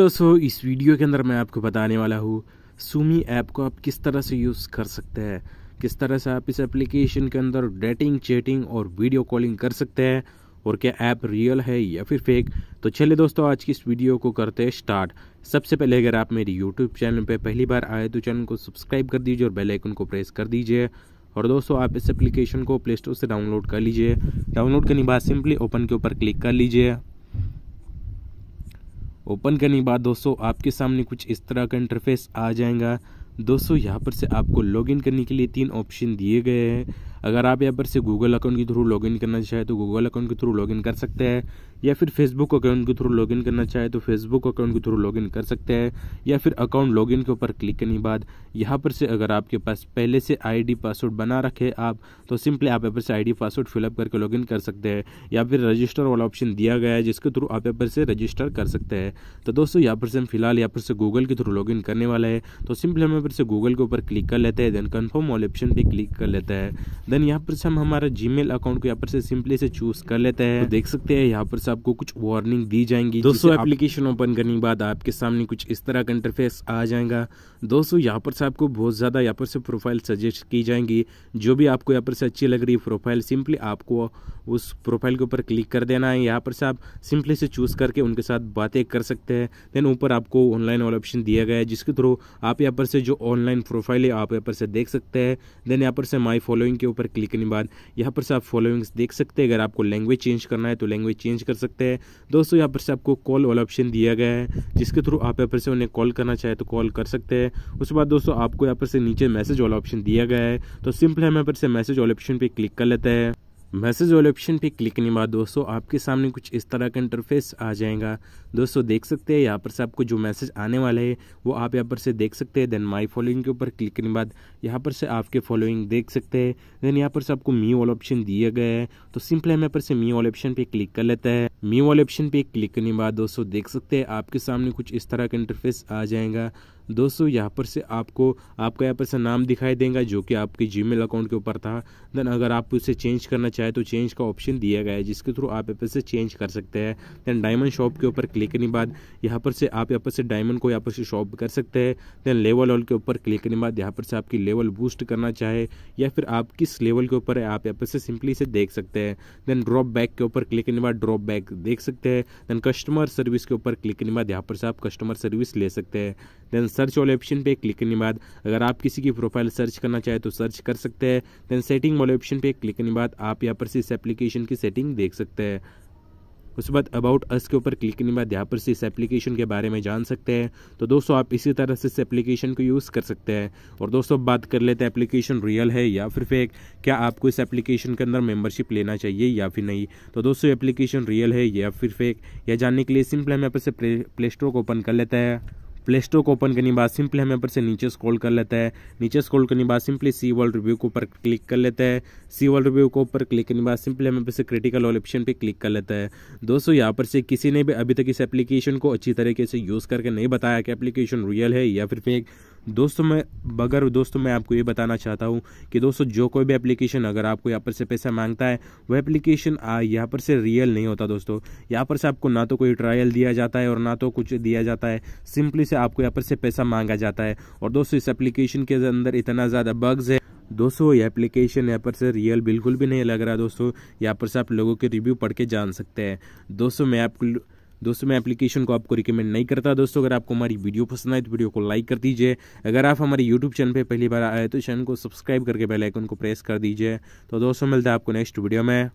दोस्तों इस वीडियो के अंदर मैं आपको बताने वाला हूँ सूमी ऐप को आप किस तरह से यूज़ कर सकते हैं किस तरह से आप इस एप्लीकेशन के अंदर डेटिंग चैटिंग और वीडियो कॉलिंग कर सकते हैं और क्या ऐप रियल है या फिर फेक तो चलिए दोस्तों आज की इस वीडियो को करते हैं स्टार्ट सबसे पहले अगर आप मेरे यूट्यूब चैनल पर पहली बार आए तो चैनल को सब्सक्राइब कर दीजिए और बेलाइकन को प्रेस कर दीजिए और दोस्तों आप इस एप्लीकेशन को प्ले स्टोर से डाउनलोड कर लीजिए डाउनलोड करने के बाद सिंपली ओपन के ऊपर क्लिक कर लीजिए ओपन करने के बाद दोस्तों आपके सामने कुछ इस तरह का इंटरफेस आ जाएगा दोस्तों यहाँ पर से आपको लॉगिन करने के लिए तीन ऑप्शन दिए गए हैं अगर आप यहाँ पर से गूगल अकाउंट के थ्रू लॉगिन करना चाहें तो गूगल अकाउंट के थ्रू लॉगिन कर सकते हैं या फिर फेसबुक अकाउंट के थ्रू लॉगिन करना चाहे तो फेसबुक अकाउंट के थ्रू लॉगिन कर सकते हैं या फिर अकाउंट लॉगिन के ऊपर क्लिक करने के बाद यहाँ पर से अगर आपके पास पहले से आईडी पासवर्ड बना रखे आप तो सिंपली आप यहाँ पर से आई पासवर्ड फिलअप करके लॉगिन कर सकते हैं या फिर रजिस्टर वाला ऑप्शन दिया गया है जिसके थ्रू आप यहाँ पर से रजिस्टर कर सकते हैं तो दोस्तों यहाँ पर से हम फिलहाल यहाँ पर से गूगल के थ्रू लॉगिन करने वाला है तो सिंपली हम यहाँ पर से गूगल के ऊपर क्लिक कर लेते हैं देन कन्फर्म ऑल ऑप्शन पर क्लिक कर लेते हैं देन यहाँ पर से हम हमारा जीमेल अकाउंट को यहाँ पर से सिंपली से चूज कर लेते हैं तो देख सकते हैं यहाँ पर से आपको कुछ वार्निंग दी जाएंगी दोस्तों एप्लीकेशन ओपन करने के बाद आपके सामने कुछ इस तरह का इंटरफेस आ जाएगा दोस्तों यहाँ पर से आपको बहुत ज़्यादा यहाँ पर से प्रोफाइल सजेस्ट की जाएंगी जो भी आपको यहाँ पर से अच्छी लग रही प्रोफाइल सिंपली आपको उस प्रोफाइल के ऊपर क्लिक कर देना है यहाँ पर से आप सिंपली से चूज़ करके उनके साथ बातें कर सकते हैं देन ऊपर आपको ऑनलाइन वाला ऑप्शन दिया गया है जिसके थ्रू आप यहाँ पर से जो ऑनलाइन प्रोफाइल है आप यहाँ पर से देख सकते हैं देन यहाँ पर से माई फॉलोइंग के ऊपर पर क्लिक करने के बाद यहाँ पर से आप फॉलोइंग्स देख सकते हैं अगर आपको लैंग्वेज चेंज करना है तो लैंग्वेज चेंज कर सकते हैं दोस्तों यहाँ पर से आपको कॉल वाला ऑप्शन दिया गया है जिसके थ्रू आप यहाँ पर से उन्हें कॉल करना चाहे तो कॉल कर सकते हैं उसके बाद दोस्तों आपको यहाँ पर से नीचे मैसेज वाला ऑप्शन दिया गया है तो सिंपल हम यहाँ पर से मैसेज वाले ऑप्शन पर क्लिक कर लेते हैं मैसेज वाले ऑप्शन पे क्लिक करने के बाद दोस्तों आपके सामने कुछ इस तरह का इंटरफेस आ जाएगा दोस्तों देख सकते हैं यहाँ पर से आपको जो मैसेज आने वाला है वो आप यहाँ पर से देख सकते हैं देन माय फॉलोइंग के ऊपर क्लिक करने के बाद यहाँ पर से आपके फॉलोइंग देख सकते हैं देन यहाँ पर से आपको मी वाला ऑप्शन दिया गया है तो सिंपल हम यहाँ पर से मी वाले ऑप्शन पर क्लिक कर लेते हैं मी वाले ऑप्शन पर क्लिक करने के बाद दोस्तों देख सकते हैं आपके सामने कुछ इस तरह का इंटरफेस आ जाएगा दोस्तों यहाँ पर से आपको आपका यहाँ पर से नाम दिखाई देगा जो कि आपके जीमेल अकाउंट के ऊपर था देन अगर आप उसे चेंज करना चाहें तो चेंज का ऑप्शन दिया गया है जिसके थ्रू आप यहाँ पर से चेंज कर सकते हैं देन डायमंड शॉप के ऊपर क्लिक करने बाद यहाँ पर से आप यहाँ पर से डायमंड को यहाँ पर से शॉप कर सकते हैं देन लेवल ऑल के ऊपर क्लिक करने बाद यहाँ पर से आपकी लेवल बूस्ट करना चाहे या फिर आप किस लेवल के ऊपर है आप यहाँ पर से सिंपली से देख सकते हैं देन ड्रॉप बैक के ऊपर क्लिक करने बाद ड्रॉप बैक देख सकते हैं देन कस्टमर सर्विस के ऊपर क्लिक करने बाद यहाँ पर से आप कस्टमर सर्विस ले सकते हैं देन सर्च वाले ऑप्शन पे क्लिक करने बाद अगर आप किसी की प्रोफाइल सर्च करना चाहे तो सर्च कर सकते हैं देन सेटिंग वाले ऑप्शन पे क्लिक करने बाद आप यहाँ पर से इस एप्लीकेशन की सेटिंग देख सकते हैं उसके बाद अबाउट अस के ऊपर क्लिक करने के बाद यहाँ पर से इस एप्लीकेशन के बारे में जान सकते हैं तो दोस्तों आप इसी तरह से इस एप्लीकेशन को यूज़ कर सकते हैं और दोस्तों बात कर लेते हैं एप्लीकेशन रियल है या फिर फेक क्या आपको इस एप्लीकेशन के अंदर मेम्बरशिप लेना चाहिए या फिर नहीं तो दोस्तों एप्लीकेशन रियल है या फिर फेक यह जानने के लिए सिंपल हम यहाँ पर से प्ले स्टोर को ओपन कर लेते हैं प्ले स्टोर को ओपन करने के बाद सिंपली हम यहाँ पर से नीचे स्क्रॉल कर लेते हैं नीचे स्क्रॉल करने के बाद सिंपली सी वर्ल्ड रिव्यू के ऊपर क्लिक कर लेते हैं सी वर्ल्ड रिव्यू के ऊपर क्लिक करने के बाद सिंपली हम यहाँ पर से क्रिटिकल ऑल ऑप्शन पे क्लिक कर लेते हैं दोस्तों यहाँ पर से किसी ने भी अभी तक इस एप्लीकेशन को अच्छी तरीके से यूज़ करके नहीं बताया कि एप्लीकेशन रियल है या फिर फेक दोस्तों मैं बगर दोस्तों मैं आपको ये बताना चाहता हूँ कि दोस्तों जो कोई भी एप्लीकेशन अगर आपको यहाँ पर से पैसा मांगता है वह एप्लीकेशन यहाँ पर से रियल नहीं होता दोस्तों यहाँ पर से आपको ना तो कोई ट्रायल दिया जाता है और ना तो कुछ दिया जाता है सिंपली से आपको यहाँ पर से पैसा मांगा जाता है और दोस्तों इस एप्लीकेशन के अंदर इतना ज़्यादा बग्स है दोस्तों ये एप्लीकेशन यहाँ पर से रियल बिल्कुल भी नहीं लग रहा दोस्तों यहाँ पर से आप लोगों के रिव्यू पढ़ के जान सकते हैं दोस्तों मैं आपको दोस्तों मैं एप्लीकेशन को आपको रिकमेंड नहीं करता दोस्तों अगर आपको हमारी वीडियो पसंद आए तो वीडियो को लाइक कर दीजिए अगर आप हमारे यूट्यूब चैनल पर पहली बार आए तो चैनल को सब्सक्राइब करके बेलाइकन को प्रेस कर दीजिए तो दोस्तों मिलता है आपको नेक्स्ट वीडियो में